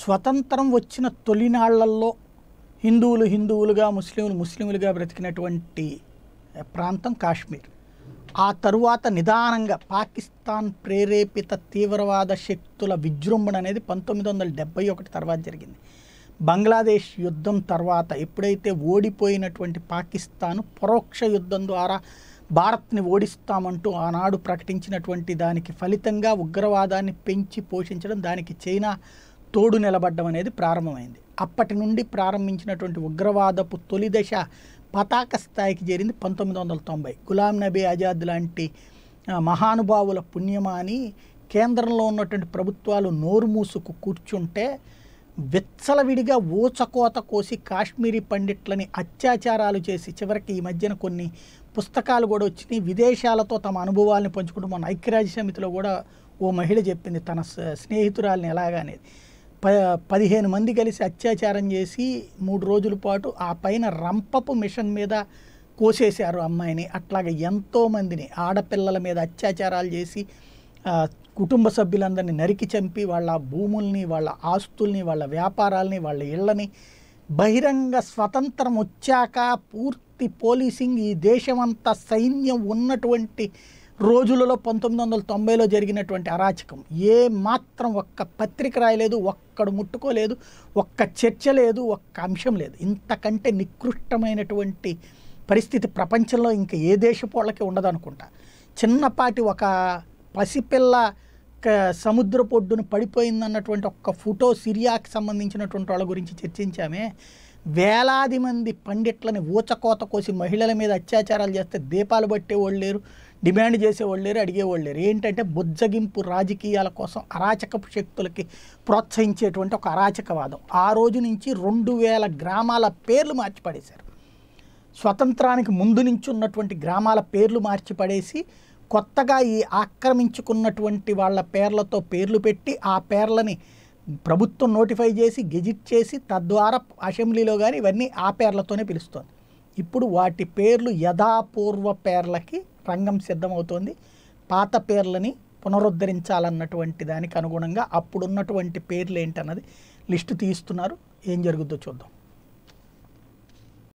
స్వతంత్రం వచ్చిన తొలినాళ్లల్లో హిందువులు హిందువులుగా ముస్లింలు ముస్లింలుగా బ్రతికినటువంటి ప్రాంతం కాశ్మీర్ ఆ తరువాత నిదానంగా పాకిస్తాన్ ప్రేరేపిత తీవ్రవాద శక్తుల విజృంభణ అనేది పంతొమ్మిది వందల డెబ్బై ఒకటి తర్వాత జరిగింది బంగ్లాదేశ్ యుద్ధం తర్వాత ఎప్పుడైతే ఓడిపోయినటువంటి పాకిస్తాన్ పరోక్ష యుద్ధం ద్వారా భారత్ని ఓడిస్తామంటూ ఆనాడు ప్రకటించినటువంటి దానికి ఫలితంగా ఉగ్రవాదాన్ని పెంచి పోషించడం దానికి చైనా తోడు నిలబడ్డం అనేది ప్రారంభమైంది అప్పటి నుండి ప్రారంభించినటువంటి ఉగ్రవాదపు తొలి దశ పతాక స్థాయికి చేరింది పంతొమ్మిది వందల తొంభై గులాం నబీ ఆజాద్ లాంటి మహానుభావుల పుణ్యమాని కేంద్రంలో ఉన్నటువంటి ప్రభుత్వాలు నోరు మూసుకు కూర్చుంటే విచ్చలవిడిగా ఊచకోత కోసి కాశ్మీరీ పండిట్లని అత్యాచారాలు చేసి చివరికి ఈ మధ్యన కొన్ని పుస్తకాలు కూడా వచ్చినాయి విదేశాలతో తమ అనుభవాలను పంచుకుంటూ మన ఐక్యరాజ్య సమితిలో కూడా ఓ మహిళ చెప్పింది తన స్నేహితురాలని ఎలాగనేది ప పదిహేను మంది కలిసి అత్యాచారం చేసి మూడు రోజుల పాటు ఆ పైన రంపపు మిషన్ మీద కోసేశారు అమ్మాయిని అట్లాగే ఎంతోమందిని ఆడపిల్లల మీద అత్యాచారాలు చేసి కుటుంబ సభ్యులందరినీ నరికి చంపి వాళ్ళ భూముల్ని వాళ్ళ ఆస్తుల్ని వాళ్ళ వ్యాపారాలని వాళ్ళ ఇళ్ళని బహిరంగ స్వతంత్రం వచ్చాక పూర్తి పోలీసింగ్ ఈ దేశమంతా సైన్యం ఉన్నటువంటి రోజులలో పంతొమ్మిది వందల తొంభైలో జరిగినటువంటి అరాచకం ఏ మాత్రం ఒక్క పత్రిక రాయలేదు ఒక్కడు ముట్టుకోలేదు ఒక్క చర్చ లేదు ఒక్క అంశం లేదు ఇంతకంటే నికృష్టమైనటువంటి పరిస్థితి ప్రపంచంలో ఇంకా ఏ దేశపోళ్ళకి ఉండదనుకుంటా చిన్నపాటి ఒక పసిపిల్ల సముద్ర పొడ్డును పడిపోయిందన్నటువంటి ఒక్క ఫోటో సిరియాకి సంబంధించినటువంటి వాళ్ళ గురించి చర్చించామే వేలాది మంది పండిట్లని ఊచకోత కోసి మహిళల మీద అత్యాచారాలు చేస్తే దీపాలు పట్టే వాళ్ళు లేరు డిమాండ్ చేసేవాళ్ళు లేరు అడిగేవాళ్ళు లేరు ఏంటంటే బుజ్జగింపు రాజకీయాల కోసం అరాచక శక్తులకి ప్రోత్సహించేటువంటి ఒక అరాచకవాదం ఆ రోజు నుంచి రెండు వేల గ్రామాల పేర్లు మార్చిపడేశారు స్వతంత్రానికి ముందు నుంచి ఉన్నటువంటి గ్రామాల పేర్లు మార్చిపడేసి కొత్తగా ఈ ఆక్రమించుకున్నటువంటి వాళ్ళ పేర్లతో పేర్లు పెట్టి ఆ పేర్లని ప్రభుత్వం నోటిఫై చేసి గెజిట్ చేసి తద్వారా అసెంబ్లీలో కానీ ఇవన్నీ ఆ పేర్లతోనే పిలుస్తుంది ఇప్పుడు వాటి పేర్లు యథాపూర్వ పేర్లకి రంగం సిద్ధమవుతోంది పాత పేర్లని పునరుద్ధరించాలన్నటువంటి దానికి అనుగుణంగా అప్పుడున్నటువంటి పేర్లు ఏంటన్నది లిస్టు తీస్తున్నారు ఏం జరుగుద్దో చూద్దాం